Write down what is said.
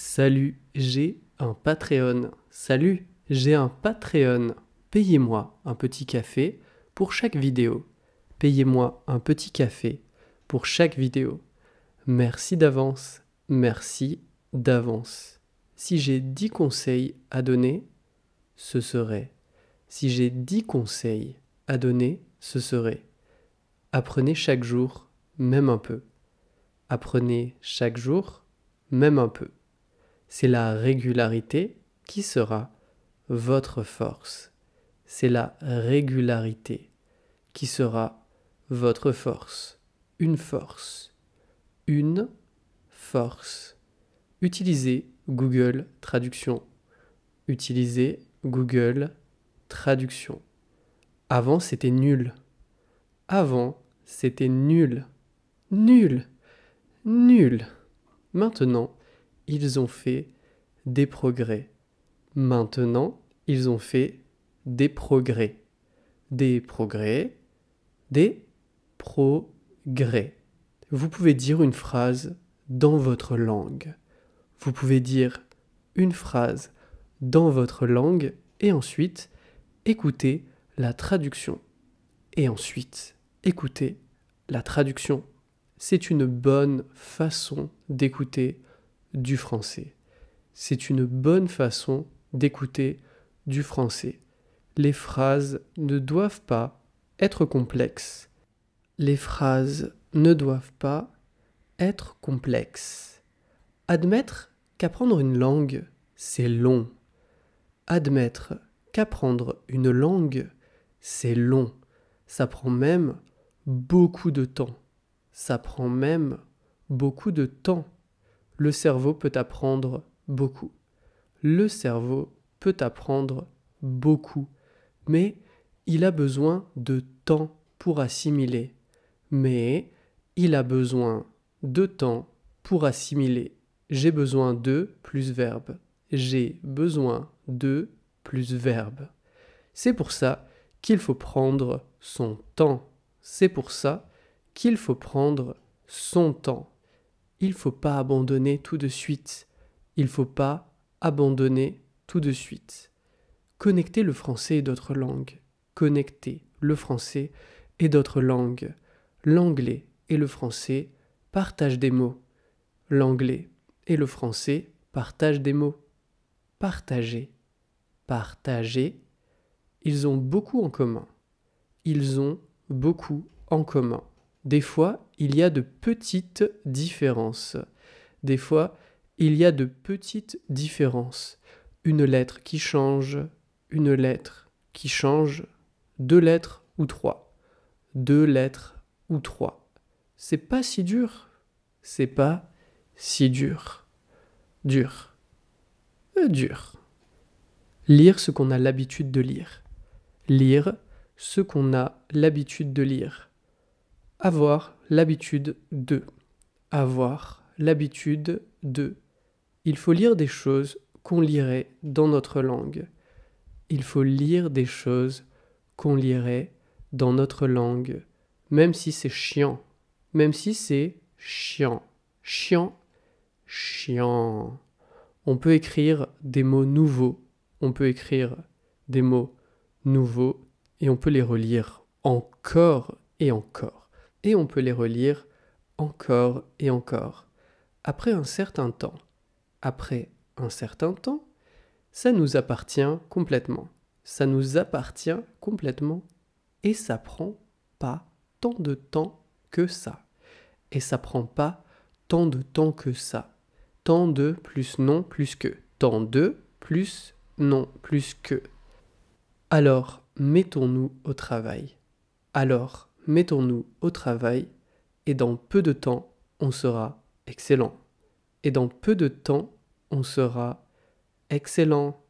Salut, j'ai un Patreon. Salut, j'ai un Patreon. Payez-moi un petit café pour chaque vidéo. Payez-moi un petit café pour chaque vidéo. Merci d'avance. Merci d'avance. Si j'ai dix conseils à donner, ce serait. Si j'ai dix conseils à donner, ce serait. Apprenez chaque jour, même un peu. Apprenez chaque jour, même un peu c'est la régularité qui sera votre force. C'est la régularité qui sera votre force. Une force. Une force. Utilisez Google Traduction. Utilisez Google Traduction. Avant, c'était nul. Avant, c'était nul. Nul. Nul. Maintenant, ils ont fait des progrès. Maintenant, ils ont fait des progrès. Des progrès. Des progrès. Vous pouvez dire une phrase dans votre langue. Vous pouvez dire une phrase dans votre langue et ensuite écouter la traduction. Et ensuite, écouter la traduction. C'est une bonne façon d'écouter du français. C'est une bonne façon d'écouter du français. Les phrases ne doivent pas être complexes. Les phrases ne doivent pas être complexes. Admettre qu'apprendre une langue, c'est long. Admettre qu'apprendre une langue, c'est long. Ça prend même beaucoup de temps. Ça prend même beaucoup de temps le cerveau peut apprendre beaucoup. Le cerveau peut apprendre beaucoup, mais il a besoin de temps pour assimiler. Mais il a besoin de temps pour assimiler. J'ai besoin de plus verbe. J'ai besoin de plus verbe. C'est pour ça qu'il faut prendre son temps. C'est pour ça qu'il faut prendre son temps il faut pas abandonner tout de suite. Il faut pas abandonner tout de suite. Connecter le français et d'autres langues. Connecter le français et d'autres langues. L'anglais et le français partagent des mots. L'anglais et le français partagent des mots. Partager. Partager. Ils ont beaucoup en commun. Ils ont beaucoup en commun. Des fois, il y a de petites différences. Des fois, il y a de petites différences. Une lettre qui change, une lettre qui change, deux lettres ou trois. Deux lettres ou trois. C'est pas si dur. C'est pas si dur. Dur. Euh, dur. Lire ce qu'on a l'habitude de lire. Lire ce qu'on a l'habitude de lire avoir l'habitude de. Avoir l'habitude de. Il faut lire des choses qu'on lirait dans notre langue. Il faut lire des choses qu'on lirait dans notre langue, même si c'est chiant, même si c'est chiant, chiant, chiant. On peut écrire des mots nouveaux, on peut écrire des mots nouveaux et on peut les relire encore et encore et on peut les relire encore et encore. Après un certain temps, après un certain temps, ça nous appartient complètement. Ça nous appartient complètement et ça prend pas tant de temps que ça. Et ça prend pas tant de temps que ça. Tant de plus non plus que. Tant de plus non plus que. Alors, mettons-nous au travail. Alors, mettons-nous au travail et dans peu de temps, on sera excellent. Et dans peu de temps, on sera excellent.